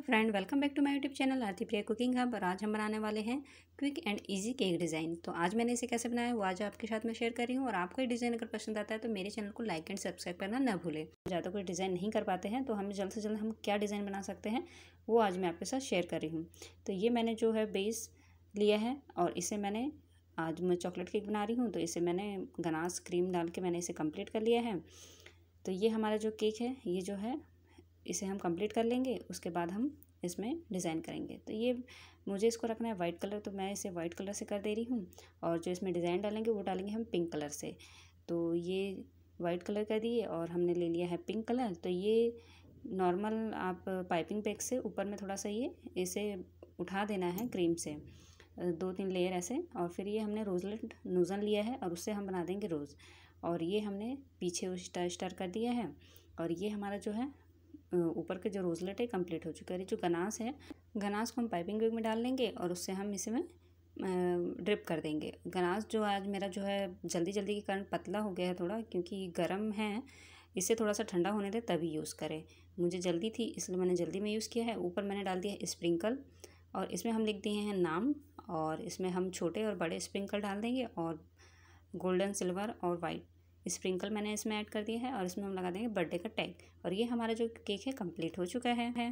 hey friend welcome back to my YouTube channel Aarti Priya cooking hub और आज हम बनाने वाले हैं quick and easy cake design तो आज मैंने इसे कैसे बनाया वो आज आपके साथ मैं शेयर कर रही हूँ और आपको ये डिज़ाइन अगर पसंद आता है तो मेरे चैनल को लाइक एंड सब्सक्राइब करना ना भूलें ज़्यादा कोई डिज़ाइन नहीं कर पाते हैं तो हम जल्द से जल्द हम क्या डिज़ाइन बना सकते हैं वो आज मैं आपके साथ शेयर कर रही हूँ तो ये मैंने जो है बेस लिया है और इसे मैंने आज मैं चॉकलेट केक बना रही हूँ तो इसे मैंने गनास क्रीम डाल के मैंने इसे कम्प्लीट कर लिया है तो ये हमारा जो केक है ये जो है इसे हम कंप्लीट कर लेंगे उसके बाद हम इसमें डिज़ाइन करेंगे तो ये मुझे इसको रखना है वाइट कलर तो मैं इसे वाइट कलर से कर दे रही हूँ और जो इसमें डिज़ाइन डालेंगे वो डालेंगे हम पिंक कलर से तो ये वाइट कलर कर दिए और हमने ले लिया है पिंक कलर तो ये नॉर्मल आप पाइपिंग पैक से ऊपर में थोड़ा सा ये इसे उठा देना है क्रीम से दो तीन लेयर ऐसे और फिर ये हमने रोजलेट नूज़न लिया है और उससे हम बना देंगे रोज़ और ये हमने पीछे स्टर स्टार कर दिया है और ये हमारा जो है ऊपर के जो रोजलेट है कंप्लीट हो चुका है जो गनास है गनास को हम पाइपिंग वेग में डाल लेंगे और उससे हम इसमें ड्रिप कर देंगे गनास जो आज मेरा जो है जल्दी जल्दी के कारण पतला हो गया है थोड़ा क्योंकि गर्म है इसे थोड़ा सा ठंडा होने दे तभी यूज़ करें मुझे जल्दी थी इसलिए मैंने जल्दी में यूज़ किया है ऊपर मैंने डाल दिया है स्प्रिंकल और इसमें हम लिख दिए हैं नाम और इसमें हम छोटे और बड़े स्प्रिंकल डाल देंगे और गोल्डन सिल्वर और वाइट स्प्रिंकल मैंने इसमें ऐड कर दिया है और इसमें हम लगा देंगे बर्थडे का टैग और ये हमारा जो केक है कंप्लीट हो चुका है